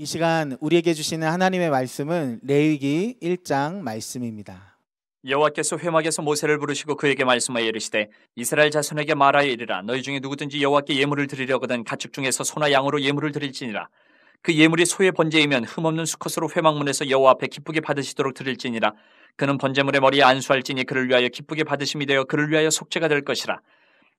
이 시간 우리에게 주시는 하나님의 말씀은 레위기 1장 말씀입니다. 여호와께서 회막에서 모세를 부르시고 그에게 말씀하여 이르시되 이스라엘 자손에게 말하여 이르라 너희 중에 누구든지 여호와께 예물을 드리려거든 가축 중에서 소나 양으로 예물을 드릴지니라 그 예물이 소의 번제이면 흠없는 수컷으로 회막문에서 여호와 앞에 기쁘게 받으시도록 드릴지니라 그는 번제물의 머리에 안수할지니 그를 위하여 기쁘게 받으심이 되어 그를 위하여 속죄가 될 것이라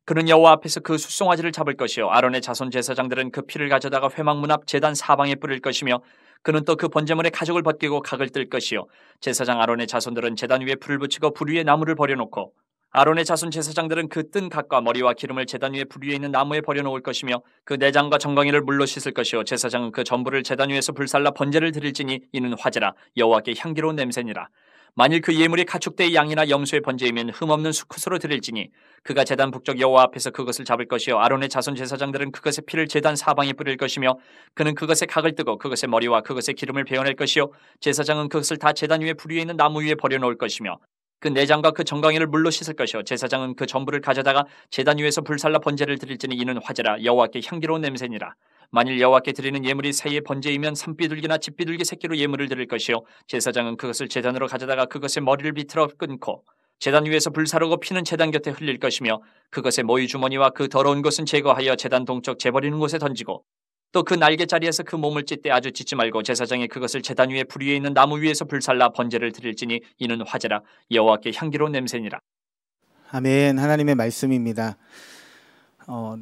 그는 여호와 앞에서 그 수송아지를 잡을 것이요 아론의 자손 제사장들은 그 피를 가져다가 회막문 앞 제단 사방에 뿌릴 것이며 그는 또 그 번제물의 가죽을 벗기고 각을 뜰 것이요 제사장 아론의 자손들은 제단 위에 불을 붙이고 불 위에 나무를 버려놓고 아론의 자손 제사장들은 그 뜬 각과 머리와 기름을 제단 위에 불 위에 있는 나무에 버려놓을 것이며 그 내장과 정강이를 물로 씻을 것이요 제사장은 그 전부를 제단 위에서 불살라 번제를 드릴지니 이는 화제라 여호와께 향기로운 냄새니라 만일 그 예물이 가축대의 양이나 염소의 번제이면 흠없는 수컷으로 드릴지니 그가 재단 북쪽 여호와 앞에서 그것을 잡을 것이요 아론의 자손 제사장들은 그것의 피를 재단 사방에 뿌릴 것이며 그는 그것의 각을 뜨고 그것의 머리와 그것의 기름을 베어낼 것이요 제사장은 그것을 다 재단 위에 불 위에 있는 나무 위에 버려놓을 것이며 그 내장과 그 정강이를 물로 씻을 것이요 제사장은 그 전부를 가져다가 제단 위에서 불살라 번제를 드릴지니 이는 화제라 여호와께 향기로운 냄새니라 만일 여호와께 드리는 예물이 새의 번제이면 산비둘기나 집비둘기 새끼로 예물을 드릴 것이요 제사장은 그것을 제단으로 가져다가 그것의 머리를 비틀어 끊고 제단 위에서 불사르고 피는 제단 곁에 흘릴 것이며 그것의 모이 주머니와 그 더러운 것은 제거하여 제단 동쪽 재버리는 곳에 던지고 또그 날개 자리에서 그 몸을 찢되 아주 찢지 말고 제사장이 그것을 제단 위에 불 위에 있는 나무 위에서 불살라 번제를 드릴지니 이는 화제라 여호와께 향기로운 냄새니라. 아멘 하나님의 말씀입니다. 어,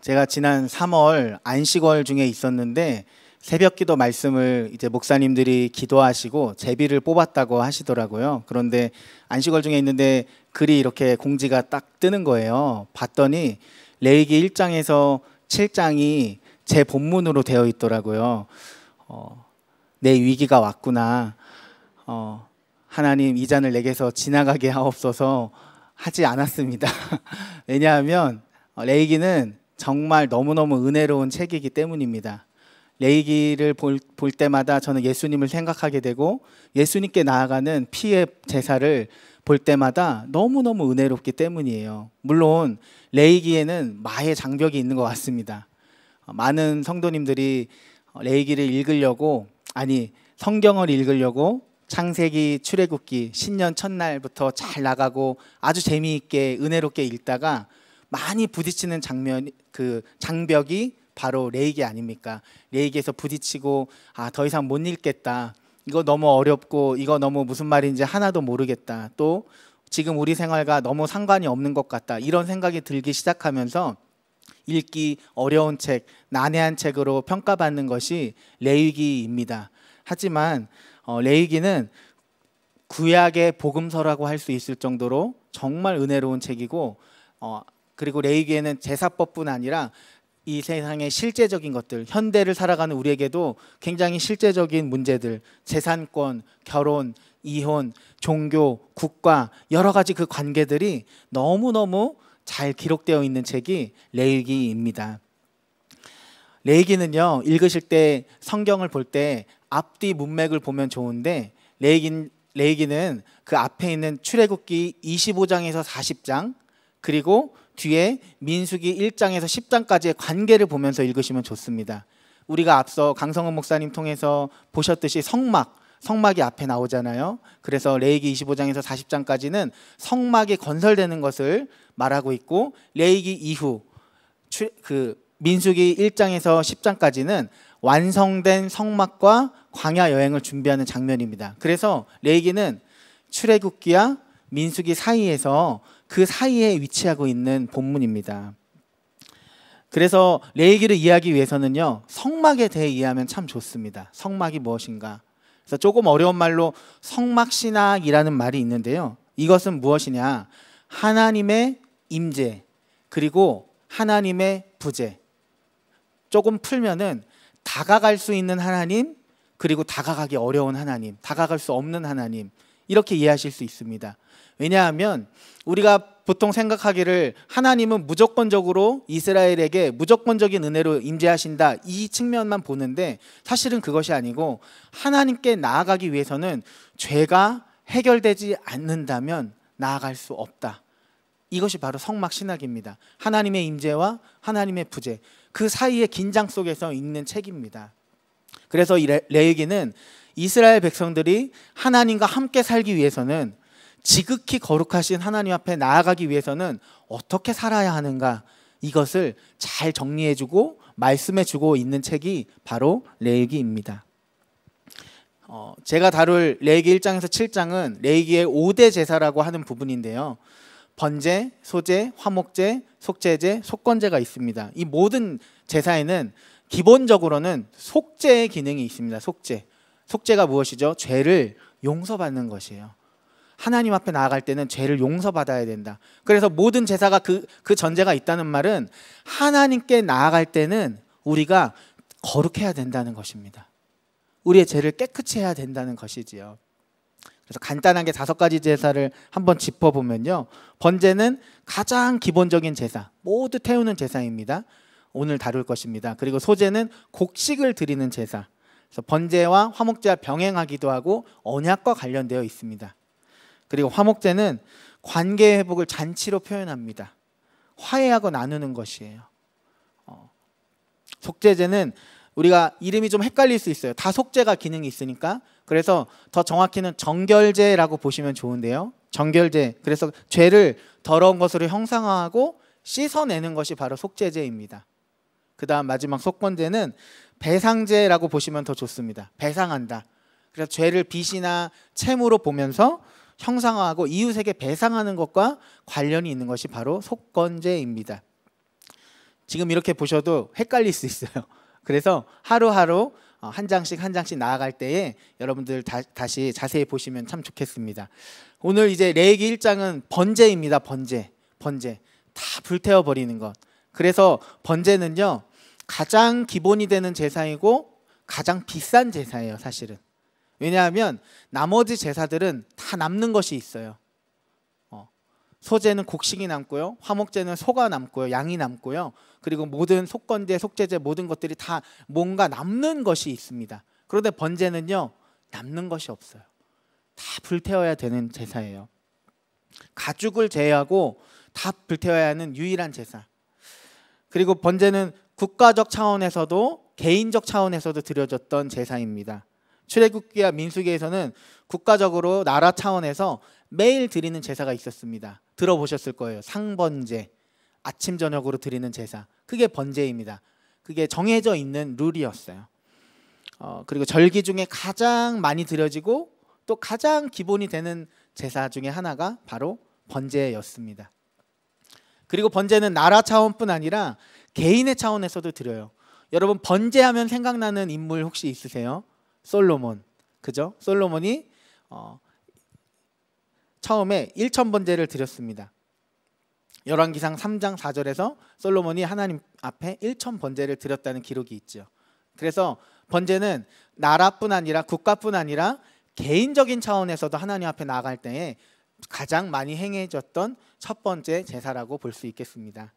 제가 지난 3월 안식월 중에 있었는데 새벽기도 말씀을 이제 목사님들이 기도하시고 제비를 뽑았다고 하시더라고요. 그런데 안식월 중에 있는데 글이 이렇게 공지가 딱 뜨는 거예요. 봤더니 레이기 1장에서 7장이 제 본문으로 되어 있더라고요. 어, 내 위기가 왔구나. 어, 하나님 이 잔을 내게서 지나가게 하옵소서 하지 않았습니다. 왜냐하면 어, 레이기는 정말 너무너무 은혜로운 책이기 때문입니다. 레이기를 볼, 볼 때마다 저는 예수님을 생각하게 되고 예수님께 나아가는 피의 제사를 볼 때마다 너무너무 은혜롭기 때문이에요. 물론 레이기에는 마의 장벽이 있는 것 같습니다. 많은 성도님들이 레이기를 읽으려고 아니 성경을 읽으려고 창세기, 출애굽기, 신년 첫날부터 잘 나가고 아주 재미있게 은혜롭게 읽다가 많이 부딪히는 장면 그 장벽이 바로 레이기 아닙니까? 레이기에서 부딪히고 아 더 이상 못 읽겠다. 이거 너무 어렵고 이거 너무 무슨 말인지 하나도 모르겠다. 또 지금 우리 생활과 너무 상관이 없는 것 같다. 이런 생각이 들기 시작하면서 읽기 어려운 책, 난해한 책으로 평가받는 것이 레위기입니다. 하지만 어, 레위기는 구약의 복음서라고 할 수 있을 정도로 정말 은혜로운 책이고 어, 그리고 레위기에는 제사법뿐 아니라 이 세상의 실제적인 것들, 현대를 살아가는 우리에게도 굉장히 실제적인 문제들, 재산권, 결혼, 이혼, 종교, 국가 여러 가지 그 관계들이 너무너무 잘 기록되어 있는 책이 레위기입니다. 레위기는요 읽으실 때 성경을 볼 때 앞뒤 문맥을 보면 좋은데 레위기 는그 앞에 있는 출애굽기 25장에서 40장 그리고 뒤에 민수기 1장에서 10장까지의 관계를 보면서 읽으시면 좋습니다. 우리가 앞서 강성은 목사님 통해서 보셨듯이 성막 성막이 앞에 나오잖아요. 그래서 레이기 25장에서 40장까지는 성막이 건설되는 것을 말하고 있고 레이기 이후 그 민수기 1장에서 10장까지는 완성된 성막과 광야 여행을 준비하는 장면입니다. 그래서 레이기는 출애굽기와 민숙이 사이에서 그 사이에 위치하고 있는 본문입니다. 그래서 레이기를 이해하기 위해서는요 성막에 대해 이해하면 참 좋습니다. 성막이 무엇인가? 그래서 조금 어려운 말로 성막신학이라는 말이 있는데요. 이것은 무엇이냐? 하나님의 임재 그리고 하나님의 부재. 조금 풀면은 다가갈 수 있는 하나님 그리고 다가가기 어려운 하나님, 다가갈 수 없는 하나님 이렇게 이해하실 수 있습니다. 왜냐하면 우리가 보통 생각하기를 하나님은 무조건적으로 이스라엘에게 무조건적인 은혜로 임재하신다 이 측면만 보는데 사실은 그것이 아니고 하나님께 나아가기 위해서는 죄가 해결되지 않는다면 나아갈 수 없다. 이것이 바로 성막 신학입니다. 하나님의 임재와 하나님의 부재 그 사이의 긴장 속에서 읽는 책입니다. 그래서 레위기는 이스라엘 백성들이 하나님과 함께 살기 위해서는 지극히 거룩하신 하나님 앞에 나아가기 위해서는 어떻게 살아야 하는가 이것을 잘 정리해주고 말씀해주고 있는 책이 바로 레이기입니다 어, 제가 다룰 레이기 1장에서 7장은 레이기의 5대 제사라고 하는 부분인데요. 번제, 소제, 화목제, 속제제, 속건제가 있습니다. 이 모든 제사에는 기본적으로는 속제의 기능이 있습니다. 속죄. 속제가 무엇이죠? 죄를 용서받는 것이에요. 하나님 앞에 나아갈 때는 죄를 용서받아야 된다. 그래서 모든 제사가 그, 그 전제가 있다는 말은 하나님께 나아갈 때는 우리가 거룩해야 된다는 것입니다. 우리의 죄를 깨끗이 해야 된다는 것이지요. 그래서 간단하게 다섯 가지 제사를 한번 짚어보면요. 번제는 가장 기본적인 제사, 모두 태우는 제사입니다. 오늘 다룰 것입니다. 그리고 소제는 곡식을 드리는 제사. 그래서 번제와 화목제와 병행하기도 하고 언약과 관련되어 있습니다. 그리고 화목제는 관계 회복을 잔치로 표현합니다. 화해하고 나누는 것이에요. 어. 속죄제는 우리가 이름이 좀 헷갈릴 수 있어요. 다 속죄가 기능이 있으니까. 그래서 더 정확히는 정결제라고 보시면 좋은데요. 정결제. 그래서 죄를 더러운 것으로 형상화하고 씻어내는 것이 바로 속죄제입니다. 그 다음 마지막 속권제는 배상제라고 보시면 더 좋습니다. 배상한다. 그래서 죄를 빚이나 채무로 보면서 형상화하고 이웃에게 배상하는 것과 관련이 있는 것이 바로 속건제입니다. 지금 이렇게 보셔도 헷갈릴 수 있어요. 그래서 하루하루 어, 한 장씩 한 장씩 나아갈 때에 여러분들 다, 시 자세히 보시면 참 좋겠습니다. 오늘 이제 레이기 1장은 번제입니다. 번제. 번제. 다 불태워 버리는 것. 그래서 번제는요. 가장 기본이 되는 제사이고 가장 비싼 제사예요, 사실은. 왜냐하면 나머지 제사들은 다 남는 것이 있어요. 어, 소재는 곡식이 남고요. 화목재는 소가 남고요. 양이 남고요. 그리고 모든 속건제, 속제제 모든 것들이 다 뭔가 남는 것이 있습니다. 그런데 번제는요. 남는 것이 없어요. 다 불태워야 되는 제사예요. 가죽을 제외하고 다 불태워야 하는 유일한 제사. 그리고 번제는 국가적 차원에서도 개인적 차원에서도 드려졌던 제사입니다. 출애굽기와 민수기에서는 국가적으로 나라 차원에서 매일 드리는 제사가 있었습니다. 들어보셨을 거예요. 상번제, 아침 저녁으로 드리는 제사. 그게 번제입니다. 그게 정해져 있는 룰이었어요. 어, 그리고 절기 중에 가장 많이 드려지고 또 가장 기본이 되는 제사 중에 하나가 바로 번제였습니다. 그리고 번제는 나라 차원뿐 아니라 개인의 차원에서도 드려요. 여러분 번제하면 생각나는 인물 혹시 있으세요? 솔로몬 그죠? 솔로몬이 어, 처음에 1천 번제를 드렸습니다. 열왕기상 3장 4절에서 솔로몬이 하나님 앞에 1천 번제를 드렸다는 기록이 있죠. 그래서 번제는 나라뿐 아니라 국가뿐 아니라 개인적인 차원에서도 하나님 앞에 나갈 아 때에 가장 많이 행해졌던 첫 번째 제사라고 볼 수 있겠습니다.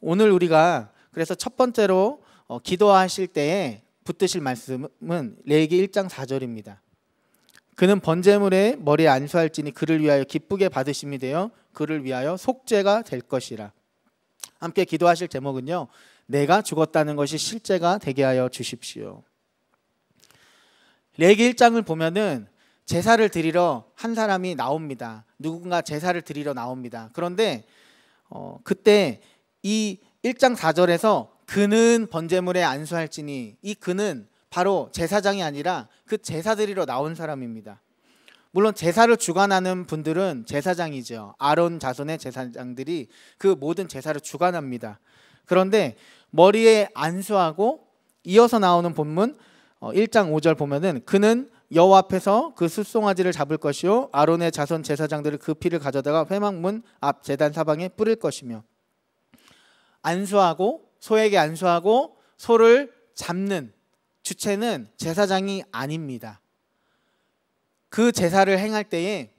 오늘 우리가 그래서 첫 번째로 어, 기도하실 때에 붙드실 말씀은 레이기 1장 4절입니다. 그는 번제물에 머리에 안수할지니 그를 위하여 기쁘게 받으심이 되어 그를 위하여 속죄가 될 것이라. 함께 기도하실 제목은요. 내가 죽었다는 것이 실제가 되게 하여 주십시오. 레기 1장을 보면은 제사를 드리러 한 사람이 나옵니다. 누군가 제사를 드리러 나옵니다. 그런데 어, 그때 이 1장 4절에서 그는 번제물에 안수할지니 이 그는 바로 제사장이 아니라 그제사들이로 나온 사람입니다. 물론 제사를 주관하는 분들은 제사장이죠. 아론 자손의 제사장들이 그 모든 제사를 주관합니다. 그런데 머리에 안수하고 이어서 나오는 본문 1장 어, 5절 보면은 그는 여호와 앞에서 그 숫송아지를 잡을 것이요 아론의 자손 제사장들을 그 피를 가져다가 회막문 앞 제단 사방에 뿌릴 것이며 안수하고 소에게 안수하고 소를 잡는 주체는 제사장이 아닙니다. 그 제사를 행할 때에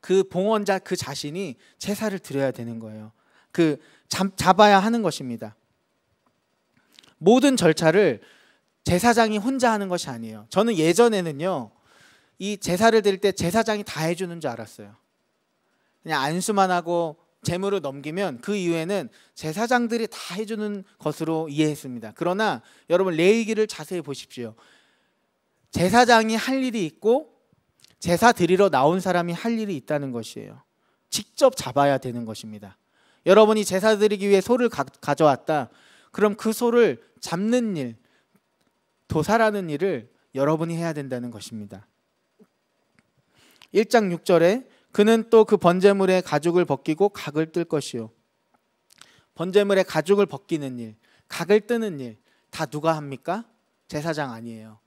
그 봉헌자 그 자신이 제사를 드려야 되는 거예요. 그 잡, 아야 하는 것입니다. 모든 절차를 제사장이 혼자 하는 것이 아니에요. 저는 예전에는요, 이 제사를 드릴 때 제사장이 다 해주는 줄 알았어요. 그냥 안수만 하고 재물을 넘기면 그 이후에는 제사장들이 다 해주는 것으로 이해했습니다. 그러나 여러분 레이기를 자세히 보십시오. 제사장이 할 일이 있고 제사 드리러 나온 사람이 할 일이 있다는 것이에요. 직접 잡아야 되는 것입니다. 여러분이 제사 드리기 위해 소를 가, 가져왔다. 그럼 그 소를 잡는 일, 도살하는 일을 여러분이 해야 된다는 것입니다. 1장 6절에 그는 또 그 번제물의 가죽을 벗기고 각을 뜰 것이요. 번제물의 가죽을 벗기는 일, 각을 뜨는 일, 다 누가 합니까? 제사장 아니에요.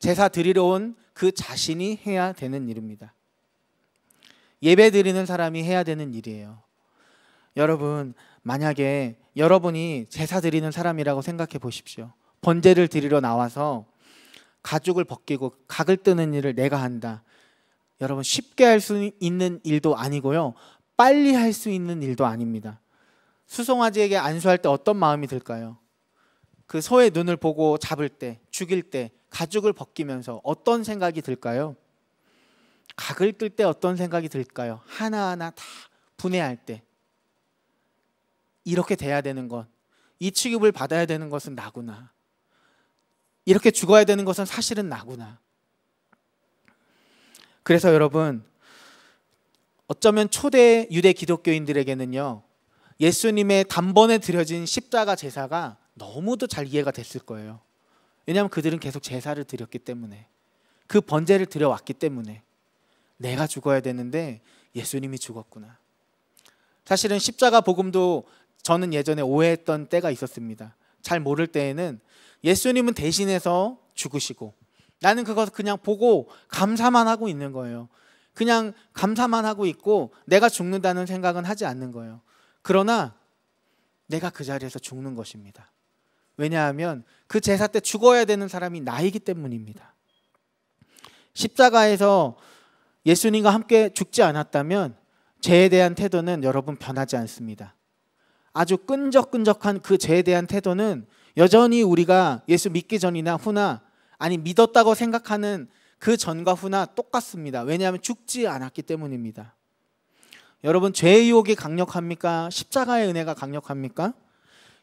제사 드리러 온 그 자신이 해야 되는 일입니다. 예배 드리는 사람이 해야 되는 일이에요. 여러분, 만약에 여러분이 제사 드리는 사람이라고 생각해 보십시오. 번제를 드리러 나와서 가죽을 벗기고 각을 뜨는 일을 내가 한다. 여러분 쉽게 할 수 있는 일도 아니고요. 빨리 할 수 있는 일도 아닙니다. 수송아지에게 안수할 때 어떤 마음이 들까요? 그 소의 눈을 보고 잡을 때, 죽일 때, 가죽을 벗기면서 어떤 생각이 들까요? 각을 뜰 때 어떤 생각이 들까요? 하나하나 다 분해할 때. 이렇게 돼야 되는 것, 이 취급을 받아야 되는 것은 나구나. 이렇게 죽어야 되는 것은 사실은 나구나. 그래서 여러분 어쩌면 초대 유대 기독교인들에게는요 예수님의 단번에 드려진 십자가 제사가 너무도 잘 이해가 됐을 거예요. 왜냐하면 그들은 계속 제사를 드렸기 때문에 그 번제를 드려왔기 때문에 내가 죽어야 되는데 예수님이 죽었구나. 사실은 십자가 복음도 저는 예전에 오해했던 때가 있었습니다. 잘 모를 때에는 예수님은 대신해서 죽으시고 나는 그것을 그냥 보고 감사만 하고 있는 거예요. 그냥 감사만 하고 있고 내가 죽는다는 생각은 하지 않는 거예요. 그러나 내가 그 자리에서 죽는 것입니다. 왜냐하면 그 제사 때 죽어야 되는 사람이 나이기 때문입니다. 십자가에서 예수님과 함께 죽지 않았다면 죄에 대한 태도는 여러분 변하지 않습니다. 아주 끈적끈적한 그 죄에 대한 태도는 여전히 우리가 예수 믿기 전이나 후나 아니 믿었다고 생각하는 그 전과 후나 똑같습니다. 왜냐하면 죽지 않았기 때문입니다. 여러분 죄의 유혹이 강력합니까? 십자가의 은혜가 강력합니까?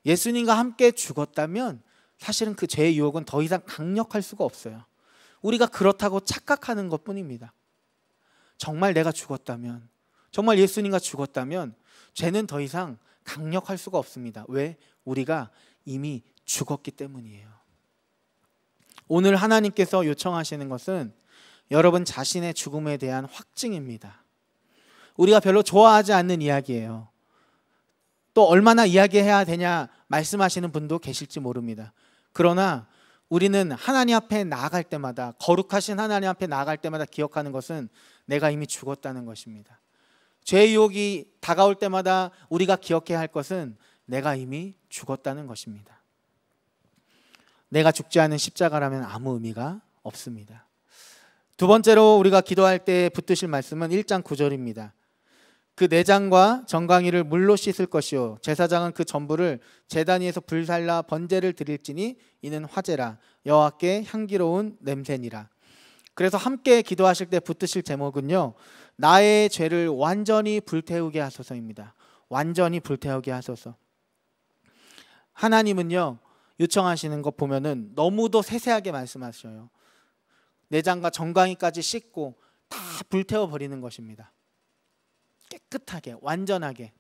예수님과 함께 죽었다면 사실은 그 죄의 유혹은 더 이상 강력할 수가 없어요. 우리가 그렇다고 착각하는 것 뿐입니다. 정말 내가 죽었다면, 정말 예수님과 죽었다면 죄는 더 이상 강력할 수가 없습니다. 왜? 우리가 이미 죽었기 때문이에요. 오늘 하나님께서 요청하시는 것은 여러분 자신의 죽음에 대한 확증입니다. 우리가 별로 좋아하지 않는 이야기예요. 또 얼마나 이야기해야 되냐 말씀하시는 분도 계실지 모릅니다. 그러나 우리는 하나님 앞에 나아갈 때마다 거룩하신 하나님 앞에 나아갈 때마다 기억하는 것은 내가 이미 죽었다는 것입니다. 죄의 유혹이 다가올 때마다 우리가 기억해야 할 것은 내가 이미 죽었다는 것입니다. 내가 죽지 않은 십자가라면 아무 의미가 없습니다. 두 번째로 우리가 기도할 때 붙드실 말씀은 1장 9절입니다. 그 내장과 네 정강이를 물로 씻을 것이요 제사장은 그 전부를 제단 위에서 불살라 번제를 드릴지니 이는 화제라 여호와께 향기로운 냄새니라. 그래서 함께 기도하실 때 붙드실 제목은요. 나의 죄를 완전히 불태우게 하소서입니다. 완전히 불태우게 하소서. 하나님은요. 요청하시는 것 보면은 너무도 세세하게 말씀하셔요. 내장과 정강이까지 씻고 다 불태워 버리는 것입니다. 깨끗하게 완전하게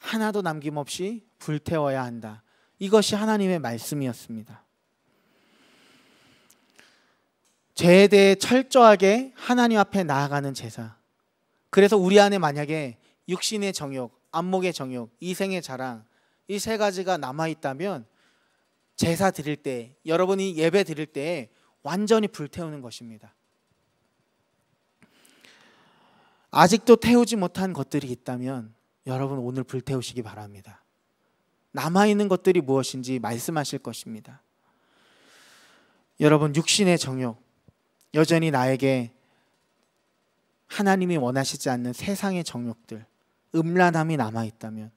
하나도 남김없이 불태워야 한다. 이것이 하나님의 말씀이었습니다. 죄에 대해 철저하게 하나님 앞에 나아가는 제사. 그래서 우리 안에 만약에 육신의 정욕, 안목의 정욕, 이생의 자랑, 이세 가지가 남아 있다면 제사 드릴 때 여러분이 예배 드릴 때 완전히 불태우는 것입니다. 아직도 태우지 못한 것들이 있다면 여러분 오늘 불태우시기 바랍니다. 남아 있는 것들이 무엇인지 말씀하실 것입니다. 여러분 육신의 정욕 여전히 나에게 하나님이 원하시지 않는 세상의 정욕들 음란함이 남아 있다면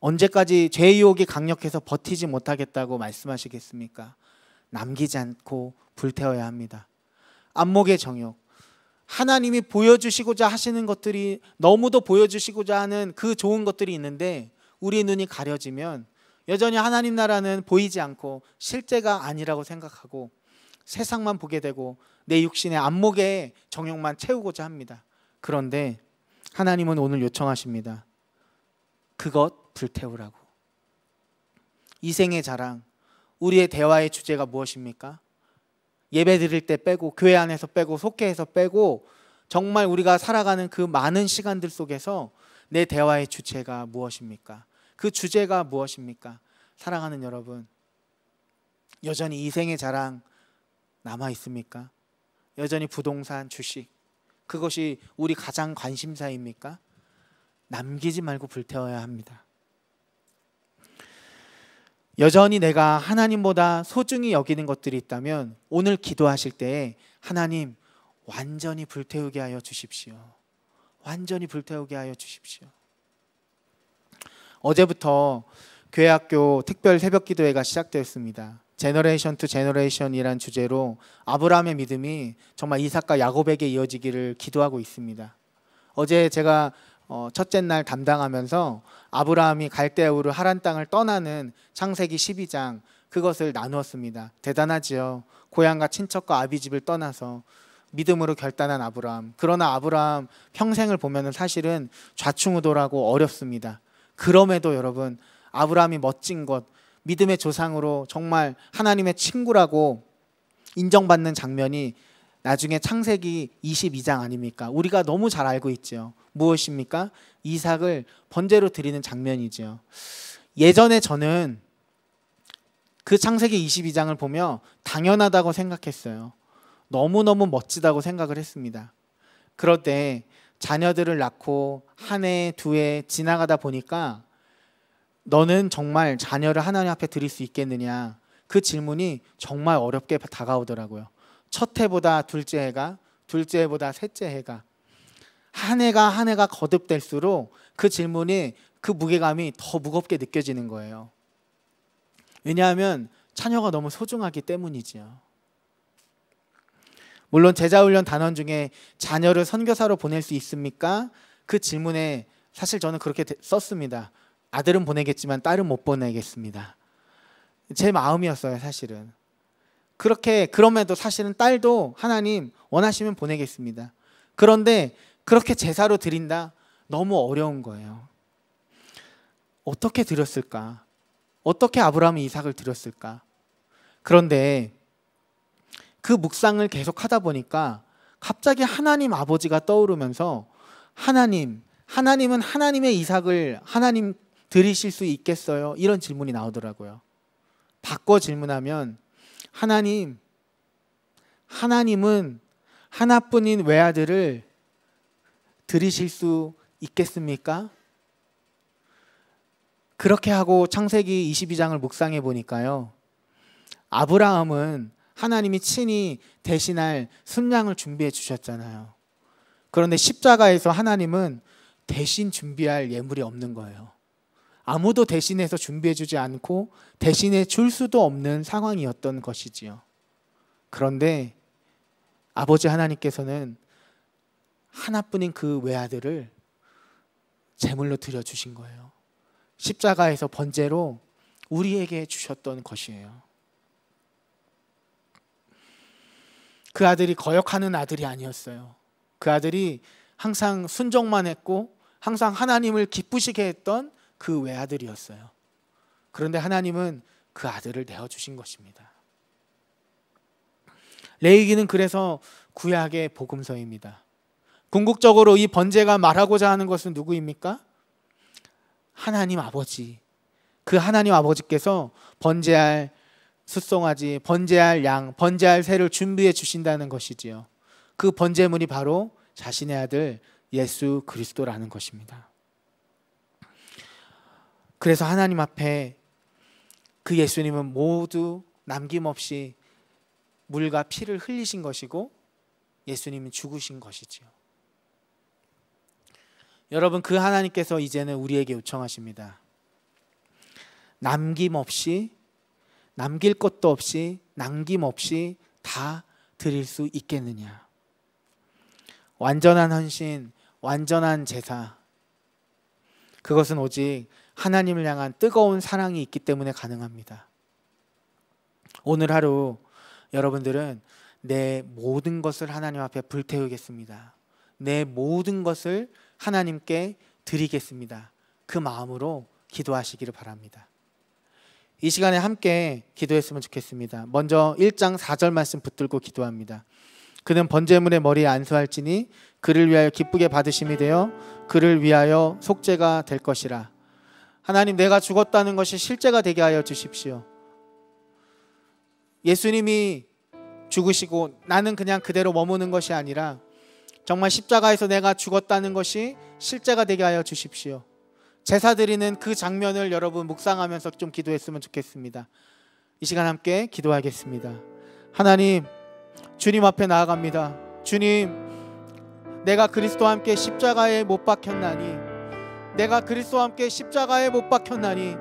언제까지 죄의 유혹이 강력해서 버티지 못하겠다고 말씀하시겠습니까? 남기지 않고 불태워야 합니다. 안목의 정욕. 하나님이 보여주시고자 하시는 것들이 너무도 보여주시고자 하는 그 좋은 것들이 있는데 우리 눈이 가려지면 여전히 하나님 나라는 보이지 않고 실제가 아니라고 생각하고 세상만 보게 되고 내 육신의 안목에 정욕만 채우고자 합니다. 그런데 하나님은 오늘 요청하십니다. 그것 불태우라고. 이생의 자랑, 우리의 대화의 주제가 무엇입니까? 예배 드릴 때 빼고 교회 안에서 빼고 속회에서 빼고 정말 우리가 살아가는 그 많은 시간들 속에서 내 대화의 주체가 무엇입니까? 그 주제가 무엇입니까? 사랑하는 여러분, 여전히 이생의 자랑 남아 있습니까? 여전히 부동산, 주식 그것이 우리 가장 관심사입니까? 남기지 말고 불태워야 합니다. 여전히 내가 하나님보다 소중히 여기는 것들이 있다면 오늘 기도하실 때 하나님 완전히 불태우게 하여 주십시오. 완전히 불태우게 하여 주십시오. 어제부터 교회 학교 특별 새벽 기도회가 시작되었습니다. 제너레이션 투 제너레이션이란 주제로 아브라함의 믿음이 정말 이삭과 야곱에게 이어지기를 기도하고 있습니다. 어제 제가 어, 첫째 날 담당하면서 아브라함이 갈대우르 하란 땅을 떠나는 창세기 12장 그것을 나누었습니다. 대단하지요. 고향과 친척과 아비 집을 떠나서 믿음으로 결단한 아브라함. 그러나 아브라함 평생을 보면은 사실은 좌충우돌하고 어렵습니다. 그럼에도 여러분 아브라함이 멋진 것, 믿음의 조상으로 정말 하나님의 친구라고 인정받는 장면이 나중에 창세기 22장 아닙니까? 우리가 너무 잘 알고 있죠 무엇입니까? 이삭을 번제로 드리는 장면이죠 예전에 저는 그 창세기 22장을 보며 당연하다고 생각했어요. 너무너무 멋지다고 생각을 했습니다. 그럴 때 자녀들을 낳고 한 해, 두 해 지나가다 보니까 너는 정말 자녀를 하나님 앞에 드릴 수 있겠느냐? 그 질문이 정말 어렵게 다가오더라고요. 첫 해보다 둘째 해가, 둘째 해보다 셋째 해가 한 해가 한 해가 거듭될수록 그 질문이 그 무게감이 더 무겁게 느껴지는 거예요. 왜냐하면 자녀가 너무 소중하기 때문이지요. 물론 제자훈련 단원 중에 자녀를 선교사로 보낼 수 있습니까? 그 질문에 사실 저는 그렇게 썼습니다. 아들은 보내겠지만 딸은 못 보내겠습니다. 제 마음이었어요, 사실은. 그렇게 그럼에도 사실은 딸도 하나님 원하시면 보내겠습니다. 그런데 그렇게 제사로 드린다 너무 어려운 거예요. 어떻게 드렸을까? 어떻게 아브라함이 이삭을 드렸을까? 그런데 그 묵상을 계속 하다 보니까 갑자기 하나님 아버지가 떠오르면서 하나님, 하나님은 하나님의 이삭을 하나님 드리실 수 있겠어요? 이런 질문이 나오더라고요. 바꿔 질문하면 하나님, 하나님은 하나뿐인 외아들을 들이실 수 있겠습니까? 그렇게 하고 창세기 22장을 묵상해 보니까요. 아브라함은 하나님이 친히 대신할 순양을 준비해 주셨잖아요. 그런데 십자가에서 하나님은 대신 준비할 예물이 없는 거예요. 아무도 대신해서 준비해주지 않고 대신해 줄 수도 없는 상황이었던 것이지요. 그런데 아버지 하나님께서는 하나뿐인 그 외아들을 제물로 드려주신 거예요. 십자가에서 번제로 우리에게 주셨던 것이에요. 그 아들이 거역하는 아들이 아니었어요. 그 아들이 항상 순종만 했고 항상 하나님을 기쁘시게 했던 그 외아들이었어요. 그런데 하나님은 그 아들을 내어 주신 것입니다. 레이기는 그래서 구약의 복음서입니다. 궁극적으로 이 번제가 말하고자 하는 것은 누구입니까? 하나님 아버지. 그 하나님 아버지께서 번제할 숫송아지, 번제할 양, 번제할 새를 준비해 주신다는 것이지요. 그 번제물이 바로 자신의 아들 예수 그리스도라는 것입니다. 그래서 하나님 앞에 그 예수님은 모두 남김없이 물과 피를 흘리신 것이고 예수님은 죽으신 것이지요. 여러분 그 하나님께서 이제는 우리에게 요청하십니다. 남김없이 남길 것도 없이 남김없이 다 드릴 수 있겠느냐. 완전한 헌신, 완전한 제사. 그것은 오직 하나님을 향한 뜨거운 사랑이 있기 때문에 가능합니다. 오늘 하루 여러분들은 내 모든 것을 하나님 앞에 불태우겠습니다. 내 모든 것을 하나님께 드리겠습니다. 그 마음으로 기도하시기를 바랍니다. 이 시간에 함께 기도했으면 좋겠습니다. 먼저 1장 4절 말씀 붙들고 기도합니다. 그는 번제물의 머리에 안수할지니 그를 위하여 기쁘게 받으심이 되어 그를 위하여 속죄가 될 것이라. 하나님 내가 죽었다는 것이 실제가 되게 하여 주십시오. 예수님이 죽으시고 나는 그냥 그대로 머무는 것이 아니라 정말 십자가에서 내가 죽었다는 것이 실제가 되게 하여 주십시오. 제사 드리는 그 장면을 여러분 묵상하면서 좀 기도했으면 좋겠습니다. 이 시간 함께 기도하겠습니다. 하나님, 주님 앞에 나아갑니다. 주님, 내가 그리스도와 함께 십자가에 못 박혔나니 내가 그리스도와 함께 십자가에 못 박혔나니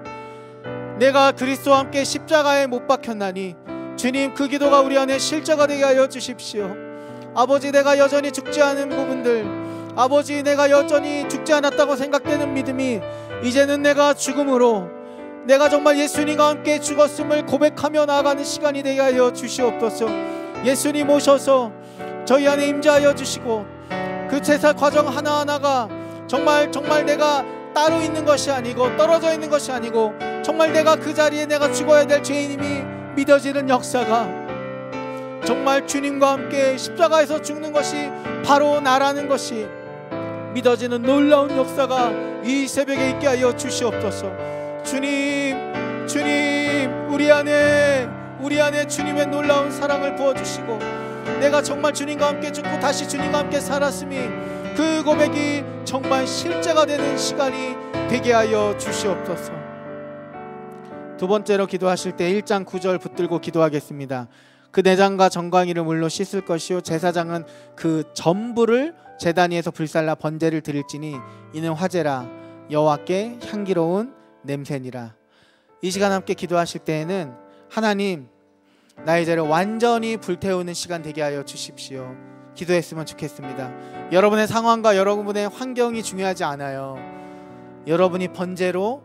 내가 그리스도와 함께 십자가에 못 박혔나니 주님 그 기도가 우리 안에 실제가 되게 하여 주십시오. 아버지 내가 여전히 죽지 않은 부분들 아버지 내가 여전히 죽지 않았다고 생각되는 믿음이 이제는 내가 죽음으로 내가 정말 예수님과 함께 죽었음을 고백하며 나아가는 시간이 되게 하여 주시옵소서 예수님 오셔서 저희 안에 임재하여 주시고 그 제사 과정 하나하나가 정말 정말 내가 따로 있는 것이 아니고 떨어져 있는 것이 아니고 정말 내가 그 자리에 내가 죽어야 될 죄인임이 믿어지는 역사가 정말 주님과 함께 십자가에서 죽는 것이 바로 나라는 것이 믿어지는 놀라운 역사가 이 새벽에 있게 하여 주시옵소서. 주님, 주님, 우리 안에, 우리 안에 주님의 놀라운 사랑을 부어주시고, 내가 정말 주님과 함께 죽고 다시 주님과 함께 살았음이 그 고백이 정말 실제가 되는 시간이 되게 하여 주시옵소서. 두 번째로 기도하실 때 1장 9절 붙들고 기도하겠습니다. 그 내장과 정광이를 물로 씻을 것이요 제사장은 그 전부를 제단 위에서 불살라 번제를 드릴지니 이는 화제라 여호와께 향기로운 냄새니라. 이 시간 함께 기도하실 때에는 하나님 나의 죄를 완전히 불태우는 시간 되게 하여 주십시오. 기도했으면 좋겠습니다. 여러분의 상황과 여러분의 환경이 중요하지 않아요. 여러분이 번제로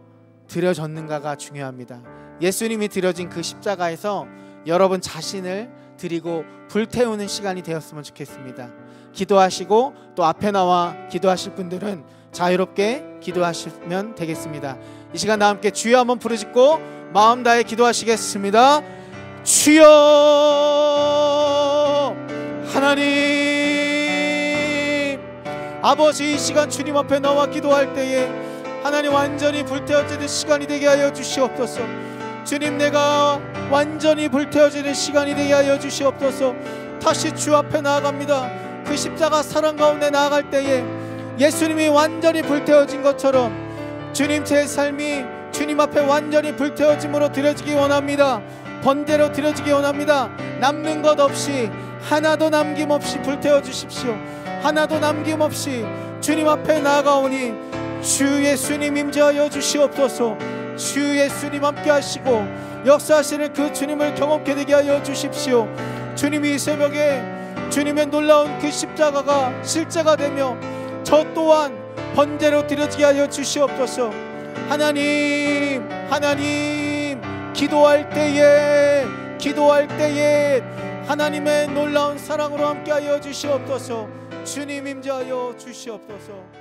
드려졌는가가 중요합니다. 예수님이 드려진 그 십자가에서 여러분 자신을 드리고 불태우는 시간이 되었으면 좋겠습니다. 기도하시고 또 앞에 나와 기도하실 분들은 자유롭게 기도하시면 되겠습니다. 이 시간 나 함께 주여 한번 부르짖고 마음 다해 기도하시겠습니다. 주여 하나님 아버지 이 시간 주님 앞에 나와 기도할 때에 하나님 완전히 불태워지는 시간이 되게 하여 주시옵소서 주님 내가 완전히 불태워지는 시간이 되게 하여 주시옵소서 다시 주 앞에 나아갑니다 그 십자가 사랑 가운데 나아갈 때에 예수님이 완전히 불태워진 것처럼 주님 제 삶이 주님 앞에 완전히 불태워짐으로 드려지기 원합니다 번제로 드려지기 원합니다 남는 것 없이 하나도 남김없이 불태워 주십시오. 하나도 남김없이 주님 앞에 나가오니 주 예수님 임재하여 주시옵소서. 주 예수님 함께 하시고 역사하시는 그 주님을 경험케 되게 하여 주십시오. 주님이 이 새벽에 주님의 놀라운 그 십자가가 실제가 되며 저 또한 번제로 드려지게 하여 주시옵소서. 하나님, 하나님, 기도할 때에, 기도할 때에 하나님의 놀라운 사랑으로 함께하여 주시옵소서 주님 임자여 주시옵소서